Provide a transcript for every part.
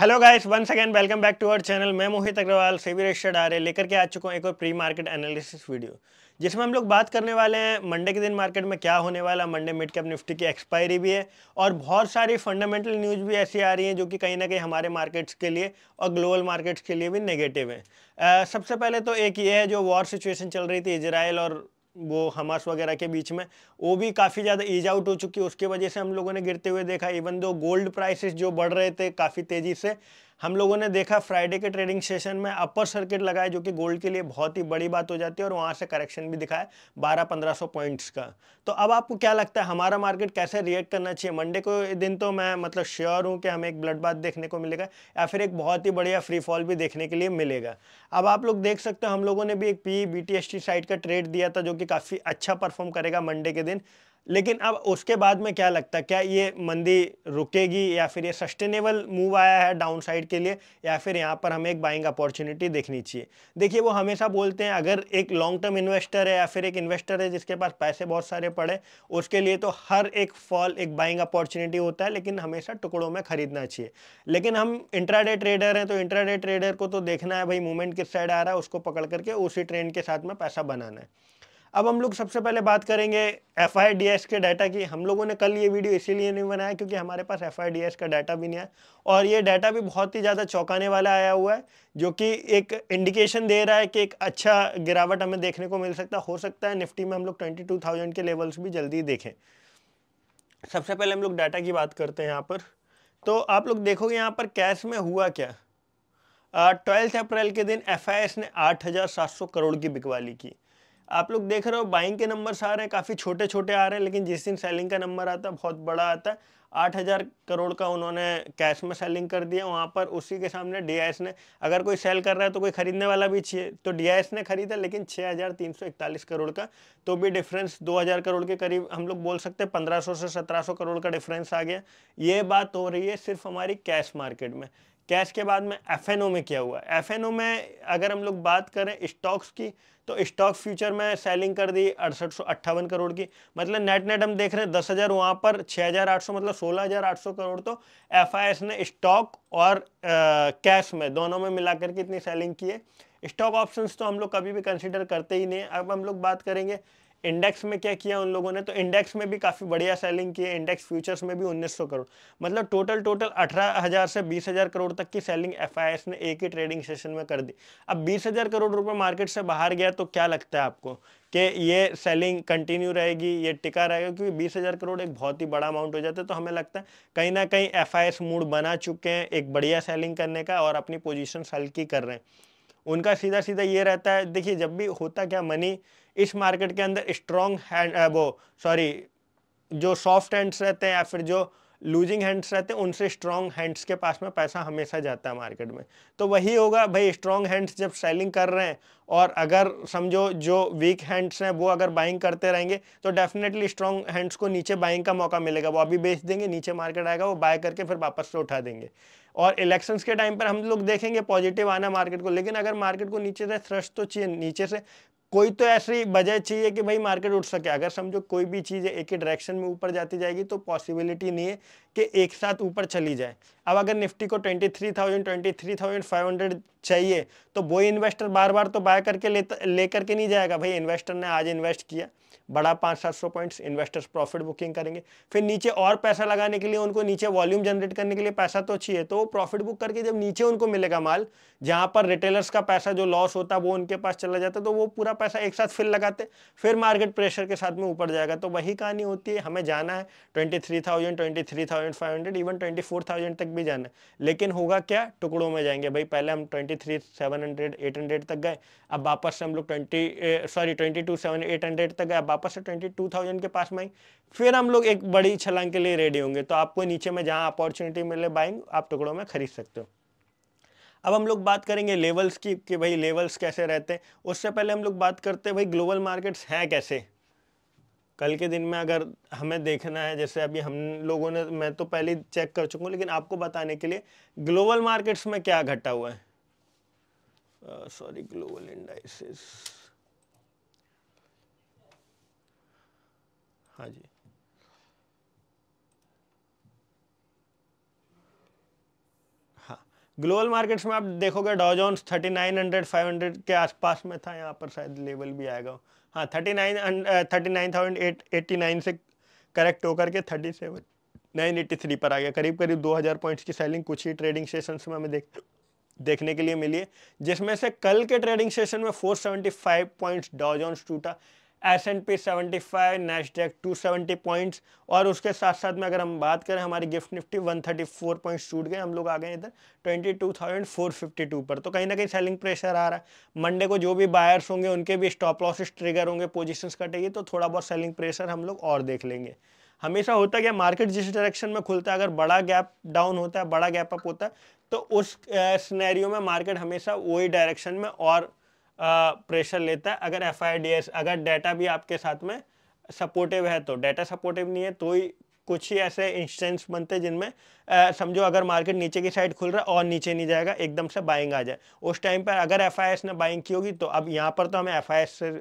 Hello guys once again welcome back to our channel मैं मोहित अग्रवाल सेवी registered आ रहे लेकर के आ चुका हूँ एक और प्री मार्केट एनालिसिस वीडियो जिसमें हम लोग बात करने वाले हैं मंडे के दिन मार्केट में क्या होने वाला मंडे मिड कैप निफ्टी की एक्सपायरी भी है और बहुत सारी फंडामेंटल न्यूज़ भी ऐसी आ रही हैं जो कि कहीं ना कहीं हमारे मार्केट्स के लिए और ग्लोबल मार्केट्स के लिए भी नेगेटिव है सबसे पहले तो एक ये है जो वॉर सिचुएशन चल रही थी इसराइल और वो हमास वगैरह के बीच में वो भी काफ़ी ज़्यादा ईज आउट हो चुकी है उसकी वजह से हम लोगों ने गिरते हुए देखा इवन दो गोल्ड प्राइसेस जो बढ़ रहे थे काफ़ी तेज़ी से हम लोगों ने देखा फ्राइडे के ट्रेडिंग सेशन में अपर सर्किट लगाए जो कि गोल्ड के लिए बहुत ही बड़ी बात हो जाती है और वहाँ से करेक्शन भी दिखाए बारह पंद्रह सौ पॉइंट्स का तो अब आपको क्या लगता है हमारा मार्केट कैसे रिएक्ट करना चाहिए मंडे को दिन तो मैं मतलब श्योर हूँ कि हमें एक ब्लड बात देखने को मिलेगा या फिर एक बहुत ही बढ़िया फ्री फॉल भी देखने के लिए मिलेगा अब आप लोग देख सकते हो हम लोगों ने भी एक पी बी साइड का ट्रेड दिया था जो कि काफ़ी अच्छा परफॉर्म करेगा मंडे के दिन लेकिन अब उसके बाद में क्या लगता है क्या ये मंदी रुकेगी या फिर ये सस्टेनेबल मूव आया है डाउन साइड के लिए या फिर यहाँ पर हमें एक बाइंग अपॉर्चुनिटी देखनी चाहिए देखिए वो हमेशा बोलते हैं अगर एक लॉन्ग टर्म इन्वेस्टर है या फिर एक इन्वेस्टर है जिसके पास पैसे बहुत सारे पड़े उसके लिए तो हर एक फॉल एक बाइंग अपॉर्चुनिटी होता है लेकिन हमेशा टुकड़ों में खरीदना चाहिए लेकिन हम इंट्राडे ट्रेडर हैं तो इंट्राडे ट्रेडर को तो देखना है भाई मूवमेंट किस साइड आ रहा है उसको पकड़ करके उसी ट्रेंड के साथ में पैसा बनाना है अब हम लोग सबसे पहले बात करेंगे एफ के डाटा की हम लोगों ने कल ये वीडियो इसीलिए नहीं बनाया क्योंकि हमारे पास एफ का डाटा भी नहीं है और ये डाटा भी बहुत ही ज़्यादा चौंकाने वाला आया हुआ है जो कि एक इंडिकेशन दे रहा है कि एक अच्छा गिरावट हमें देखने को मिल सकता हो सकता है निफ्टी में हम लोग ट्वेंटी के लेवल्स भी जल्दी देखें सबसे पहले हम लोग डाटा की बात करते हैं यहाँ पर तो आप लोग देखोगे यहाँ पर कैश में हुआ क्या ट्वेल्थ अप्रैल के दिन एफ ने आठ करोड़ की बिकवाली की आप लोग देख रहे हो बाइंग के नंबर्स आ रहे हैं काफ़ी छोटे छोटे आ रहे हैं लेकिन जिस दिन सेलिंग का नंबर आता है बहुत बड़ा आता है आठ हज़ार करोड़ का उन्होंने कैश में सेलिंग कर दिया वहाँ पर उसी के सामने डी ने अगर कोई सेल कर रहा है तो कोई ख़रीदने वाला भी चाहिए तो डी ने ख़रीदा लेकिन छः हज़ार तीन सौ इकतालीस करोड़ का तो भी डिफरेंस दो हज़ार करोड़ के करीब हम लोग बोल सकते हैं पंद्रह सौ से सत्रह सौ करोड़ का डिफरेंस आ गया ये बात हो रही है सिर्फ हमारी कैश मार्केट में कैश के बाद में एफ में क्या हुआ एफ में अगर हम लोग बात करें स्टॉक्स की तो स्टॉक फ्यूचर में सेलिंग कर दी अड़सठ करोड़ की मतलब नेट नेट हम देख रहे हैं दस हज़ार वहाँ पर 6,800 मतलब 16,800 करोड़ तो एफ ने स्टॉक और कैश में दोनों में मिलाकर के इतनी सेलिंग की है स्टॉक ऑप्शंस तो हम लोग कभी भी कंसिडर करते ही नहीं अब हम लोग बात करेंगे इंडेक्स में क्या किया उन लोगों ने तो इंडेक्स में भी काफ़ी बढ़िया सेलिंग की है इंडेक्स फ्यूचर्स में भी 1900 करोड़ मतलब टोटल टोटल 18000 से 20000 करोड़ तक की सेलिंग एफ ने एक ही ट्रेडिंग सेशन में कर दी अब 20000 करोड़ रुपए मार्केट से बाहर गया तो क्या लगता है आपको कि ये सेलिंग कंटिन्यू रहेगी ये टिका रहेगा क्योंकि बीस हज़ार करोड़ एक बहुत ही बड़ा अमाउंट हो जाता है तो हमें लगता है कहीं ना कहीं एफ मूड बना चुके हैं एक बढ़िया सेलिंग करने का और अपनी पोजिशन हल्की कर रहे हैं उनका सीधा सीधा ये रहता है देखिए जब भी होता क्या मनी इस मार्केट के अंदर स्ट्रॉन्ग हैंड वो सॉरी जो सॉफ्ट हैंड्स रहते हैं या फिर जो लूजिंग हैंड्स रहते हैं उनसे स्ट्रॉन्ग हैंड्स के पास में पैसा हमेशा जाता है मार्केट में तो वही होगा भाई स्ट्रॉन्ग हैंड्स जब सेलिंग कर रहे हैं और अगर समझो जो वीक हैंड्स हैं वो अगर बाइंग करते रहेंगे तो डेफिनेटली स्ट्रॉन्ग हैंड्स को नीचे बाइंग का मौका मिलेगा वो अभी बेच देंगे नीचे मार्केट आएगा वो बाय करके फिर वापस से उठा देंगे और इलेक्शंस के टाइम पर हम लोग देखेंगे पॉजिटिव आना मार्केट को लेकिन अगर मार्केट को नीचे से थ्रश तो चाहिए नीचे से कोई तो ऐसी वजह चाहिए कि भाई मार्केट उठ सके अगर समझो कोई भी चीज़ एक ही डायरेक्शन में ऊपर जाती जाएगी तो पॉसिबिलिटी नहीं है कि एक साथ ऊपर चली जाए अब अगर निफ्टी को 23,000 23,500 चाहिए तो वो इन्वेस्टर बार बार तो बाय करके लेता लेकर के नहीं जाएगा भाई इन्वेस्टर ने आज इन्वेस्ट किया बड़ा पाँच सात सौ पॉइंट्स इन्वेस्टर्स प्रॉफिट बुकिंग करेंगे फिर नीचे और पैसा लगाने के लिए उनको नीचे वॉल्यूम जनरेट करने के लिए पैसा तो चाहिए तो वो प्रॉफिट बुक करके जब नीचे उनको मिलेगा माल जहाँ पर रिटेलर्स का पैसा जो लॉस होता है वो उनके पास चला जाता तो वो पूरा पैसा एक साथ फिर लगाते फिर मार्केट प्रेशर के साथ में ऊपर जाएगा तो वही कहानी होती है हमें जाना है twenty three thousand twenty three thousand five hundred even twenty four thousand तक भी जाना है लेकिन होगा क्या टुकड़ों में जाएंगे भाई पहले हम twenty three seven hundred eight hundred तक गए अब वापस से हम लोग twenty sorry twenty two seven eight hundred तक गए अब वापस से ट्वेंटी टू थाउजेंड के पास में फिर हम लोग एक बड़ी छलांग के लिए रेडी होंगे तो आपको नीचे में जहाँ अपॉर्चुनिटी मिले बाइंग आप टुकड़ों में खरीद सकते हो अब हम लोग बात करेंगे लेवल्स की कि भाई लेवल्स कैसे रहते हैं उससे पहले हम लोग बात करते हैं भाई ग्लोबल मार्केट्स हैं कैसे कल के दिन में अगर हमें देखना है जैसे अभी हम लोगों ने मैं तो पहले चेक कर चुका हूँ लेकिन आपको बताने के लिए ग्लोबल मार्केट्स में क्या घटा हुआ है सॉरी ग्लोबल इंडाइसिस हाँ जी ग्लोबल मार्केट्स में आप देखोगे डॉजॉन्स 3900 500 के आसपास में था यहाँ पर शायद लेवल भी आएगा हाँ thirty nine thirty nine thousand eight eighty nine से करेक्ट होकर के thirty seven nine eighty three पर आ गया करीब करीब दो हज़ार पॉइंट्स की सेलिंग कुछ ही ट्रेडिंग सेशंस में हमें देख देखने के लिए मिली है जिसमें से कल के ट्रेडिंग सेशन में 475 पॉइंट्स डॉजॉन्स टूटा S and P seventy five Nasdaq two seventy points और उसके साथ साथ में अगर हम बात करें हमारी gift Nifty one thirty four points छूट गए हम लोग आ गए इधर twenty two thousand four fifty two पर तो कहीं ना कहीं सेलिंग प्रेशर आ रहा है मंडे को जो भी बायर्स होंगे उनके भी स्टॉप लॉसेस ट्रिगर होंगे पोजिशंस कटेगी तो थोड़ा बहुत सेलिंग प्रेशर हम लोग और देख लेंगे हमेशा होता क्या मार्केट जिस डायरेक्शन में खुलता है अगर बड़ा गैप डाउन होता है बड़ा गैप अप होता है तो उस स्नैरियो में मार्केट हमेशा वही डायरेक्शन में और प्रेशर लेता है अगर एफ अगर डाटा भी आपके साथ में सपोर्टिव है तो डाटा सपोर्टिव नहीं है तो ही कुछ ही ऐसे इंस्टेंस बनते हैं जिनमें समझो अगर मार्केट नीचे की साइड खुल रहा है और नीचे नहीं जाएगा एकदम से बाइंग आ जाए उस टाइम पर अगर एफ ने बाइंग की होगी तो अब यहाँ पर तो हमें एफ से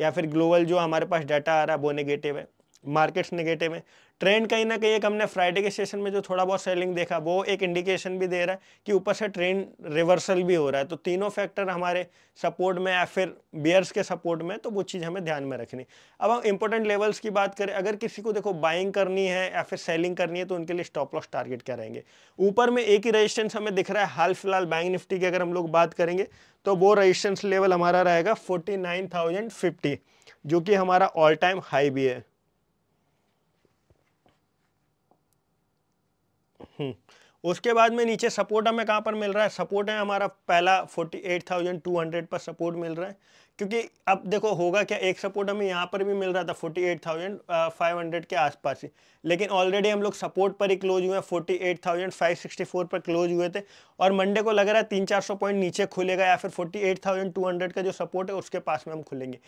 या फिर ग्लोबल जो हमारे पास डाटा आ रहा है वो नेगेटिव है मार्केट्स नेगेटिव हैं ट्रेंड कहीं ना कहीं एक हमने फ्राइडे के सेशन में जो थोड़ा बहुत सेलिंग देखा वो एक इंडिकेशन भी दे रहा है कि ऊपर से ट्रेंड रिवर्सल भी हो रहा है तो तीनों फैक्टर हमारे सपोर्ट में या फिर बियर्स के सपोर्ट में तो वो चीज़ हमें ध्यान में रखनी अब हम इंपॉर्टेंट लेवल्स की बात करें अगर किसी को देखो बाइंग करनी है या फिर सेलिंग करनी है तो उनके लिए स्टॉप लॉस टारगेट क्या रहेंगे ऊपर में एक ही रजिस्टेंस हमें दिख रहा है हाल फिलहाल बैंक निफ्टी की अगर हम लोग बात करेंगे तो वो रजिस्टेंस लेवल हमारा रहेगा फोर्टी जो कि हमारा ऑल टाइम हाई भी है Hmm. उसके बाद में नीचे सपोर्ट हमें कहाँ पर मिल रहा है सपोर्ट है हमारा पहला 48,200 पर सपोर्ट मिल रहा है क्योंकि अब देखो होगा क्या एक सपोर्ट हमें यहाँ पर भी मिल रहा था 48,500 के आसपास ही लेकिन ऑलरेडी हम लोग सपोर्ट पर ही क्लोज हुए हैं 48,564 पर क्लोज हुए थे और मंडे को लग रहा है तीन चार सौ पॉइंट नीचे खुलेगा या फिर हंड्रेड का जो सपोर्ट है उसके पास में हम खुलेंगे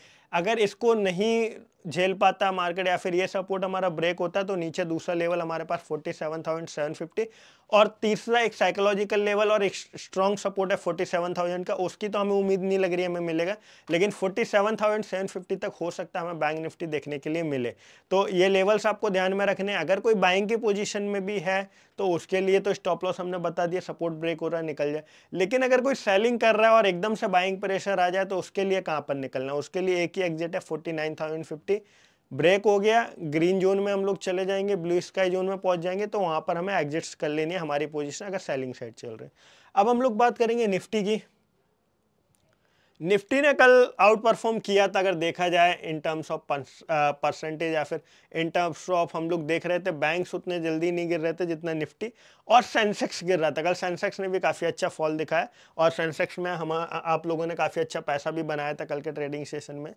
अगर इसको नहीं झेल पाता मार्केट या फिर ये सपोर्ट हमारा ब्रेक होता तो नीचे दूसरा लेवल हमारे पास फिफ्टी और तीसरा एक साइकोलॉजिकल लेवल और एक स्ट्रॉन्ग सपोर्ट है फोर्टी सेवन थाउजेंड का उसकी तो हमें उम्मीद नहीं लग रही है हमें मिलेगा लेकिन forty seven thousand seven fifty तक हो सकता है हमें बैंक निफ्टी देखने के लिए मिले तो ये लेवल्स आपको ध्यान में रखने अगर कोई बाइंग की पोजिशन में भी है तो उसके लिए तो स्टॉप लॉस हमने बता दिया सपोर्ट ब्रेक हो रहा है निकल जाए लेकिन अगर कोई सेलिंग कर रहा है और एकदम से बाइंग प्रेशर आ जाए तो उसके लिए कहाँ पर निकलना है उसके लिए एक ही एग्जिट है forty nine thousand fifty break हो गया ग्रीन जोन में हम लोग चले जाएंगे ब्लू स्काई जोन में पहुंच जाएंगे तो वहां पर हमें एग्जिट कर लेनी है हमारी पोजिशन अगर सेलिंग साइड चल रहे अब हम लोग बात करेंगे निफ्टी की निफ्टी ने कल आउट परफॉर्म किया था अगर देखा जाए इन टर्म्स ऑफ परसेंटेज या फिर इन टर्म्स ऑफ हम लोग देख रहे थे बैंक्स उतने जल्दी नहीं गिर रहे थे जितना निफ्टी और सेंसेक्स गिर रहा था कल सेंसेक्स ने भी काफ़ी अच्छा फॉल दिखाया और सेंसेक्स में हम आप लोगों ने काफ़ी अच्छा पैसा भी बनाया था कल के ट्रेडिंग सेशन में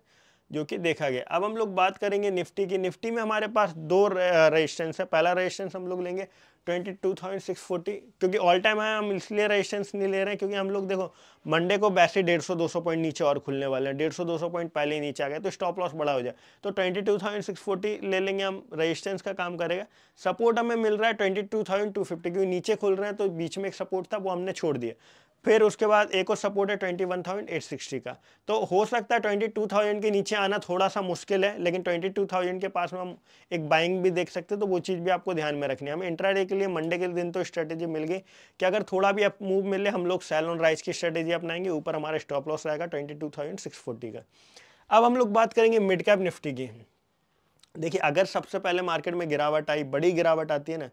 जो कि देखा गया अब हम लोग बात करेंगे निफ्टी की निफ्टी में हमारे पास दो रजिस्टेंस है पहला रजिस्टेंस हम लोग लेंगे twenty two thousand six forty क्योंकि ऑल टाइम है हम इसलिए रजिस्टेंस नहीं ले रहे हैं क्योंकि हम लोग देखो मंडे को वैसे डेढ़ सौ दो सौ पॉइंट नीचे और खुलने वाले हैं डेढ़ सौ दो सौ पॉइंट पहले ही नीचे आ गए तो स्टॉप लॉस बड़ा हो जाए तो twenty two thousand six forty ले लेंगे हम रजिस्टेंस का काम करेगा सपोर्ट हमें मिल रहा है twenty two thousand two fifty क्योंकि नीचे खुल रहे हैं तो बीच में एक सपोर्ट था वो हमने छोड़ दिया फिर उसके बाद एक और सपोर्ट है twenty one thousand eight sixty का तो हो सकता है ट्वेंटी टू थाउजेंड के नीचे आना थोड़ा सा मुश्किल है लेकिन ट्वेंटी टू थाउजेंड के पास में हम एक बाइंग भी देख सकते हैं तो वो चीज़ भी आपको ध्यान में रखनी है हमें इंट्राडे के लिए मंडे के दिन तो स्ट्रेटेजी मिल गई कि अगर थोड़ा भी मूव मिले हम लोग सेल ऑन राइस की स्ट्रेटेजी अपनाएंगे ऊपर हमारा स्टॉप लॉस रहेगा twenty two thousand six forty का अब हम लोग बात करेंगे मिड कैप निफ्टी की देखिए अगर सबसे पहले मार्केट में गिरावट आई बड़ी गिरावट आती है ना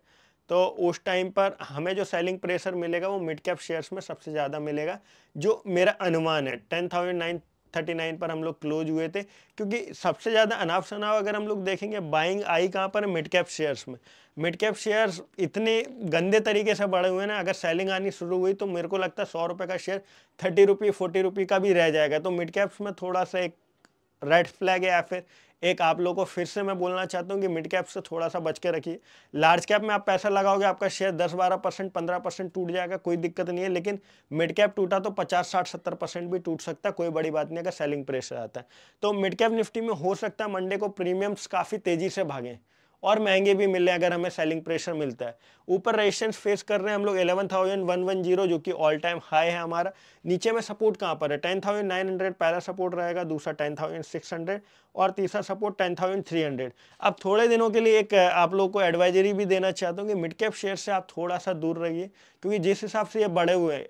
तो उस टाइम पर हमें जो सेलिंग प्रेशर मिलेगा वो मिड कैप शेयर्स में सबसे ज़्यादा मिलेगा जो मेरा अनुमान है ten thousand nine thirty nine पर हम लोग क्लोज हुए थे क्योंकि सबसे ज़्यादा अनाप शनाव अगर हम लोग देखेंगे बाइंग आई कहाँ पर मिड कैप शेयर्स में मिड कैप शेयर्स इतने गंदे तरीके से बढ़े हुए हैं ना अगर सेलिंग आनी शुरू हुई तो मेरे को लगता है सौ रुपये का शेयर थर्टी रुपये फोर्टी रुपये का भी रह जाएगा तो मिड कैप्स में थोड़ा सा एक रेड फ्लैग है या फिर एक आप लोगों को फिर से मैं बोलना चाहता हूँ कि मिड कैप से थोड़ा सा बच के रखिए लार्ज कैप में आप पैसा लगाओगे आपका शेयर दस बारह परसेंट पंद्रह परसेंट टूट जाएगा कोई दिक्कत नहीं है लेकिन मिड कैप टूटा तो पचास साठ सत्तर परसेंट भी टूट सकता है कोई बड़ी बात नहीं अगर सेलिंग प्रेशर आता है तो मिड कैप निफ्टी में हो सकता है मंडे को प्रीमियम्स काफ़ी तेज़ी से भागें और महंगे भी मिल रहे हैं अगर हमें सेलिंग प्रेशर मिलता है ऊपर रेजिस्टेंस फेस कर रहे हैं हम लोग eleven thousand one one zero जो कि ऑल टाइम हाई है हमारा नीचे में सपोर्ट कहाँ पर है टेन थाउजेंड नाइन हंड्रेड पहला सपोर्ट रहेगा दूसरा टेन थाउजेंड सिक्स हंड्रेड और तीसरा support ten thousand three hundred अब थोड़े दिनों के लिए एक आप लोग को एडवाइजरी भी देना चाहता हूँ कि मिड कैप शेयर से आप थोड़ा सा दूर रहिए क्योंकि जिस हिसाब से ये बढ़े हुए हैं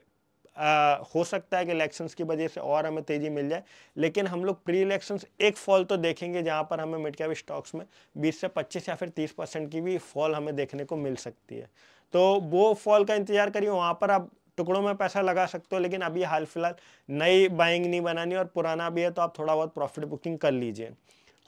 आ, हो सकता है कि इलेक्शंस की वजह से और हमें तेज़ी मिल जाए लेकिन हम लोग प्री इलेक्शंस एक फॉल तो देखेंगे जहां पर हमें मिड कैप स्टॉक्स में 20 से 25 या फिर 30 परसेंट की भी फॉल हमें देखने को मिल सकती है तो वो फॉल का इंतजार करिए वहाँ पर आप टुकड़ों में पैसा लगा सकते हो लेकिन अभी हाल फिलहाल नई बाइंग नहीं बनानी और पुराना भी है तो आप थोड़ा बहुत प्रॉफिट बुकिंग कर लीजिए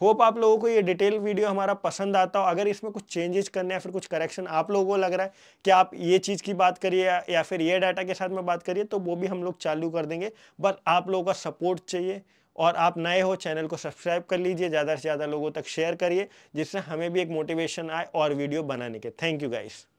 होप आप लोगों को ये डिटेल वीडियो हमारा पसंद आता हो अगर इसमें कुछ चेंजेस करने या फिर कुछ करेक्शन आप लोगों को लग रहा है कि आप ये चीज़ की बात करिए या फिर ये डाटा के साथ में बात करिए तो वो भी हम लोग चालू कर देंगे बट आप लोगों का सपोर्ट चाहिए और आप नए हो चैनल को सब्सक्राइब कर लीजिए ज़्यादा से ज़्यादा लोगों तक शेयर करिए जिससे हमें भी एक मोटिवेशन आए और वीडियो बनाने के थैंक यू गाइज़